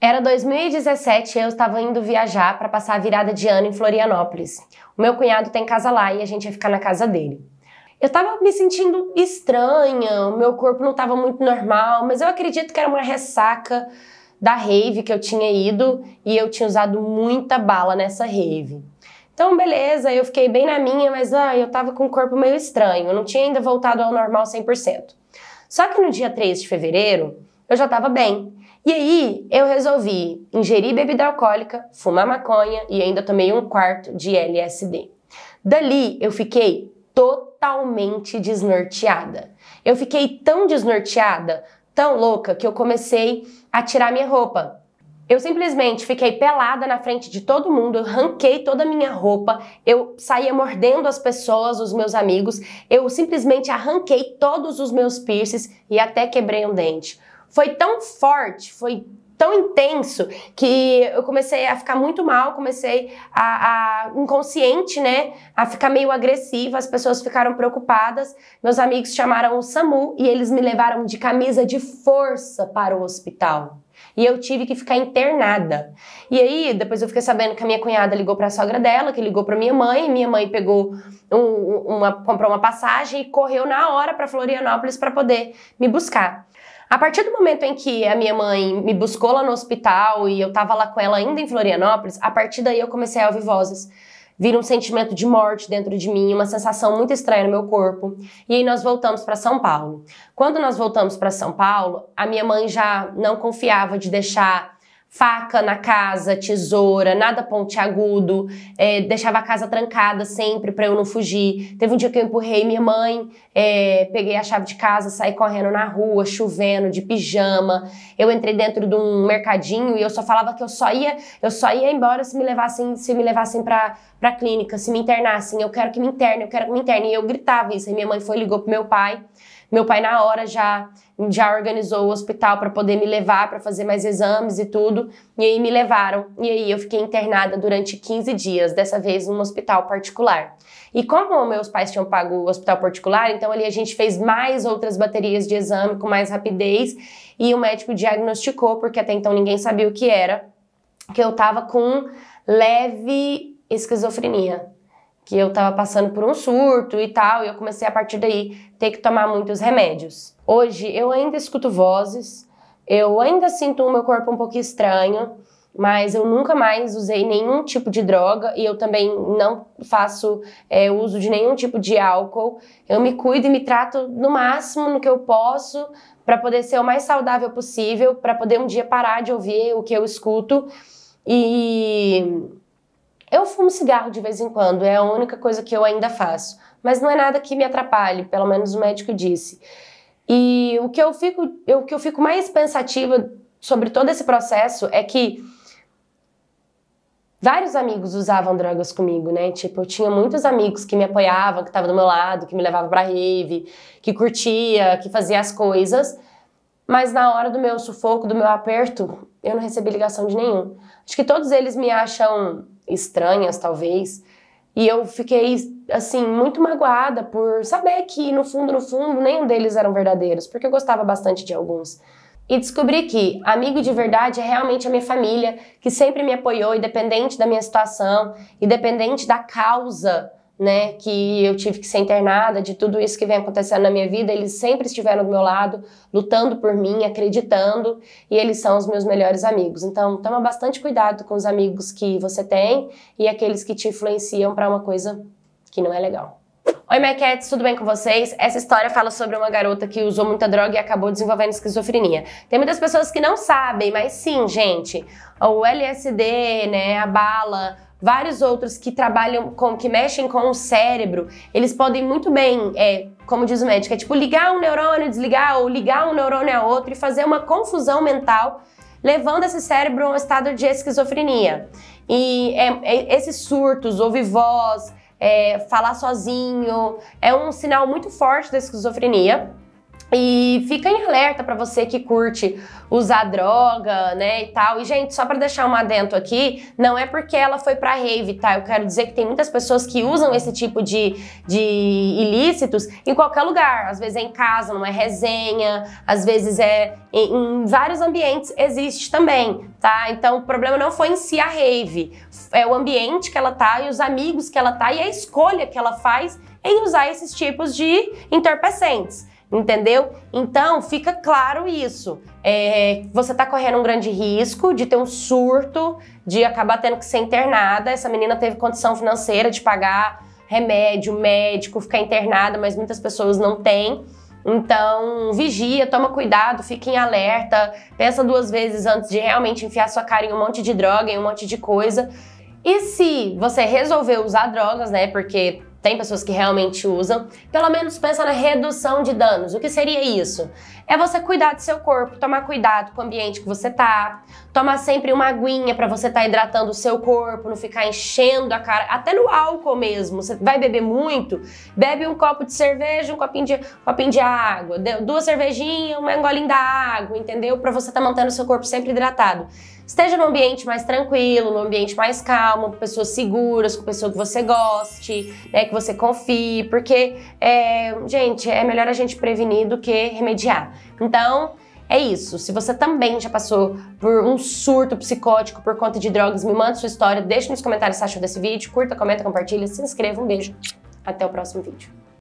Era 2017 e eu estava indo viajar para passar a virada de ano em Florianópolis. O meu cunhado tem casa lá e a gente ia ficar na casa dele. Eu estava me sentindo estranha, o meu corpo não estava muito normal, mas eu acredito que era uma ressaca da rave que eu tinha ido e eu tinha usado muita bala nessa rave. Então, beleza, eu fiquei bem na minha, mas ah, eu estava com o corpo meio estranho, eu não tinha ainda voltado ao normal 100%. Só que no dia 3 de fevereiro, eu já estava bem. E aí eu resolvi ingerir bebida alcoólica, fumar maconha e ainda tomei um quarto de LSD. Dali eu fiquei totalmente desnorteada. Eu fiquei tão desnorteada, tão louca, que eu comecei a tirar minha roupa. Eu simplesmente fiquei pelada na frente de todo mundo, eu ranquei toda a minha roupa, eu saía mordendo as pessoas, os meus amigos, eu simplesmente arranquei todos os meus piercings e até quebrei um dente foi tão forte, foi tão intenso que eu comecei a ficar muito mal, comecei a, a, inconsciente, né, a ficar meio agressiva. As pessoas ficaram preocupadas. Meus amigos chamaram o SAMU e eles me levaram de camisa de força para o hospital. E eu tive que ficar internada. E aí, depois eu fiquei sabendo que a minha cunhada ligou para a sogra dela, que ligou para minha mãe, minha mãe pegou um, uma comprou uma passagem e correu na hora para Florianópolis para poder me buscar. A partir do momento em que a minha mãe me buscou lá no hospital e eu tava lá com ela ainda em Florianópolis, a partir daí eu comecei a ouvir vozes vira um sentimento de morte dentro de mim, uma sensação muito estranha no meu corpo. E aí nós voltamos para São Paulo. Quando nós voltamos para São Paulo, a minha mãe já não confiava de deixar faca na casa, tesoura, nada pontiagudo, é, deixava a casa trancada sempre para eu não fugir. Teve um dia que eu empurrei minha mãe, é, peguei a chave de casa, saí correndo na rua, chovendo, de pijama. Eu entrei dentro de um mercadinho e eu só falava que eu só ia, eu só ia embora se me levassem, se me levassem para para clínica, se me internassem. Eu quero que me internem, eu quero que me internem E eu gritava isso. Aí minha mãe foi ligou pro meu pai. Meu pai na hora já já organizou o hospital para poder me levar para fazer mais exames e tudo. E aí me levaram. E aí eu fiquei internada durante 15 dias, dessa vez num hospital particular. E como meus pais tinham pago o hospital particular, então ali a gente fez mais outras baterias de exame com mais rapidez e o médico diagnosticou, porque até então ninguém sabia o que era, que eu tava com leve esquizofrenia que eu estava passando por um surto e tal, e eu comecei a partir daí ter que tomar muitos remédios. Hoje eu ainda escuto vozes, eu ainda sinto o meu corpo um pouco estranho, mas eu nunca mais usei nenhum tipo de droga e eu também não faço é, uso de nenhum tipo de álcool. Eu me cuido e me trato no máximo no que eu posso para poder ser o mais saudável possível, para poder um dia parar de ouvir o que eu escuto e eu fumo cigarro de vez em quando, é a única coisa que eu ainda faço. Mas não é nada que me atrapalhe, pelo menos o médico disse. E o que eu fico, o que eu fico mais pensativa sobre todo esse processo é que vários amigos usavam drogas comigo, né? Tipo, eu tinha muitos amigos que me apoiavam, que estavam do meu lado, que me levavam pra rave, que curtia, que fazia as coisas. Mas na hora do meu sufoco, do meu aperto, eu não recebi ligação de nenhum. Acho que todos eles me acham estranhas, talvez. E eu fiquei, assim, muito magoada por saber que, no fundo, no fundo, nenhum deles eram verdadeiros, porque eu gostava bastante de alguns. E descobri que amigo de verdade é realmente a minha família, que sempre me apoiou, independente da minha situação, independente da causa né, que eu tive que ser internada, de tudo isso que vem acontecendo na minha vida, eles sempre estiveram do meu lado, lutando por mim, acreditando, e eles são os meus melhores amigos. Então, toma bastante cuidado com os amigos que você tem e aqueles que te influenciam para uma coisa que não é legal. Oi, Maquettes, tudo bem com vocês? Essa história fala sobre uma garota que usou muita droga e acabou desenvolvendo esquizofrenia. Tem muitas pessoas que não sabem, mas sim, gente, o LSD, né, a bala vários outros que trabalham com, que mexem com o cérebro, eles podem muito bem, é, como diz o médico, é tipo ligar um neurônio, desligar, ou ligar um neurônio a outro e fazer uma confusão mental, levando esse cérebro a um estado de esquizofrenia. E é, é, esses surtos, ouvir voz, é, falar sozinho, é um sinal muito forte da esquizofrenia. E fica em alerta para você que curte usar droga, né, e tal. E gente, só para deixar um adendo aqui, não é porque ela foi para rave, tá? Eu quero dizer que tem muitas pessoas que usam esse tipo de, de ilícitos em qualquer lugar. Às vezes é em casa, numa é resenha, às vezes é em, em vários ambientes existe também, tá? Então o problema não foi em si a rave, é o ambiente que ela tá e os amigos que ela tá e a escolha que ela faz em usar esses tipos de entorpecentes entendeu? Então fica claro isso. É, você está correndo um grande risco de ter um surto, de acabar tendo que ser internada. Essa menina teve condição financeira de pagar remédio, médico, ficar internada, mas muitas pessoas não têm. Então, vigia, toma cuidado, fique em alerta, pensa duas vezes antes de realmente enfiar sua cara em um monte de droga, em um monte de coisa. E se você resolver usar drogas, né? Porque tem pessoas que realmente usam, pelo menos pensa na redução de danos. O que seria isso? É você cuidar do seu corpo, tomar cuidado com o ambiente que você tá, tomar sempre uma aguinha para você estar tá hidratando o seu corpo, não ficar enchendo a cara, até no álcool mesmo. Você vai beber muito, bebe um copo de cerveja, um copinho de, um copinho de água, duas cervejinhas, uma engolinha da água, entendeu? Para você estar tá mantendo o seu corpo sempre hidratado esteja num ambiente mais tranquilo, num ambiente mais calmo, com pessoas seguras, com pessoas que você goste, né, que você confie, porque, é, gente, é melhor a gente prevenir do que remediar. Então, é isso. Se você também já passou por um surto psicótico por conta de drogas, me manda sua história, deixa nos comentários se achou desse vídeo, curta, comenta, compartilha, se inscreva, um beijo. Até o próximo vídeo.